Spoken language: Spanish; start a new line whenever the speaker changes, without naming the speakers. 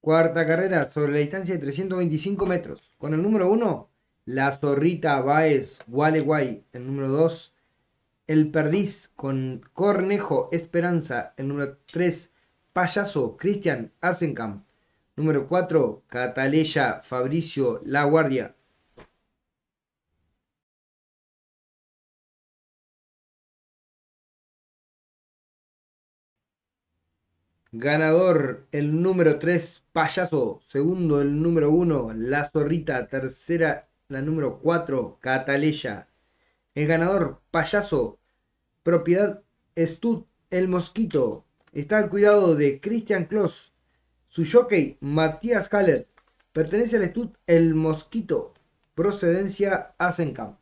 Cuarta carrera sobre la distancia de 325 metros. Con el número 1, la Zorrita Baez Gualeguay. El número 2, el Perdiz con Cornejo Esperanza. El número 3, Payaso Cristian Asenkamp. Número 4, Cataleya Fabricio La Guardia. Ganador, el número 3, Payaso. Segundo, el número 1, La Zorrita. Tercera, la número 4, Cataleya. El ganador, Payaso. Propiedad, Stud, El Mosquito. Está al cuidado de Christian Kloss. Su jockey, Matías Haller. Pertenece al Stud, El Mosquito. Procedencia, Asenkamp.